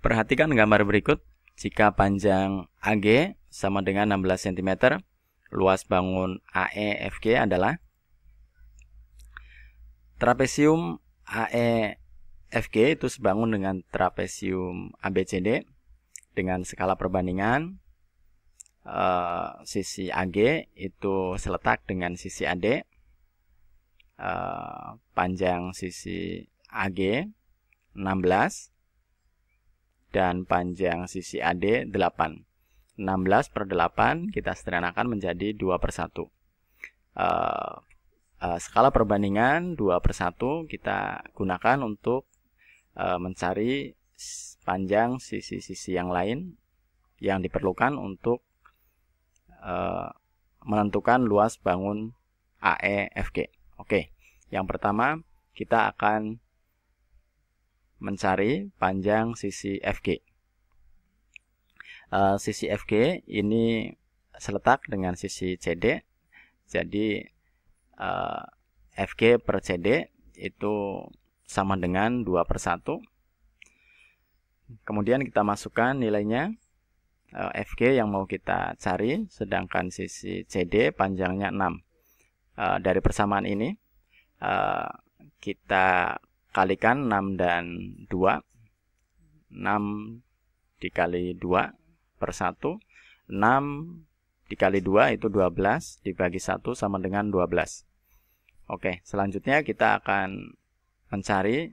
Perhatikan gambar berikut. Jika panjang AG sama dengan 16 cm, luas bangun AEFG adalah trapesium AEFG itu sebangun dengan trapesium ABCD dengan skala perbandingan uh, sisi AG itu seletak dengan sisi AD uh, eh, panjang sisi AG 16 cm dan panjang sisi AD 8. 16 per 8 kita sederhanakan menjadi 2 per 1. Eh, eh, skala perbandingan 2 per 1 kita gunakan untuk eh, mencari panjang sisi-sisi yang lain yang diperlukan untuk menentukan luas bangun AEFG. Oke, yang pertama kita akan mencari panjang sisi FG. Uh, eh, sisi FG ini seletak dengan sisi CD, jadi uh, eh, FG per CD itu sama dengan 2 per 1. Kemudian kita masukkan nilainya uh, eh, FG yang mau kita cari, sedangkan sisi CD panjangnya 6. Uh, dari persamaan ini, uh, kita kalikan 6 dan 2 6 dikali 2 per 1 6 dikali 2 itu 12 dibagi 1 sama dengan 12 Oke selanjutnya kita akan mencari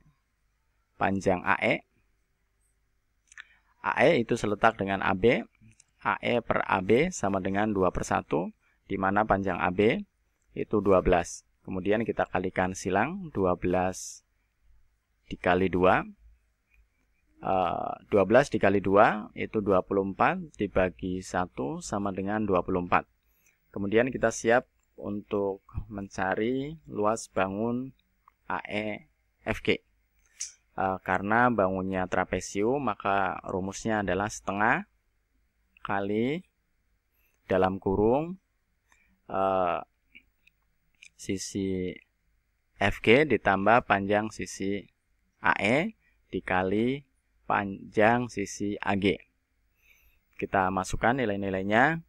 panjang AE AE itu seletak dengan AB AE per AB sama dengan 2 per 1 dimana panjang AB itu 12 kemudian kita kalikan silang 12 dikali 2 12 eh, dikali 2 itu 24 dibagi 1 sama dengan 24. Kemudian kita siap untuk mencari luas bangun AEFG. Eh, karena bangunnya trapesium maka rumusnya adalah setengah kali dalam kurung eh, sisi FG ditambah panjang sisi AE dikali panjang sisi AG. Kita masukkan nilai-nilainya.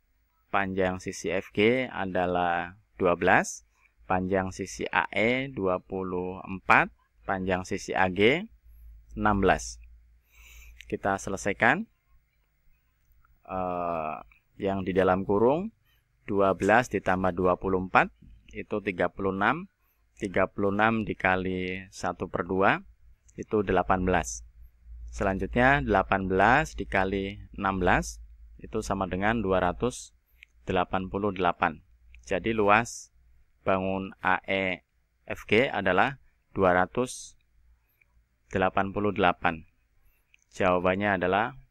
Panjang sisi FG adalah 12, panjang sisi AE 24, panjang sisi AG 16. Kita selesaikan. Uh, yang di dalam kurung 12 ditambah 24 itu 36 36 dikali 1 per 2 itu 18. Selanjutnya 18 dikali 16 itu sama dengan 288. Jadi luas bangun AEFG adalah 288. Jawabannya adalah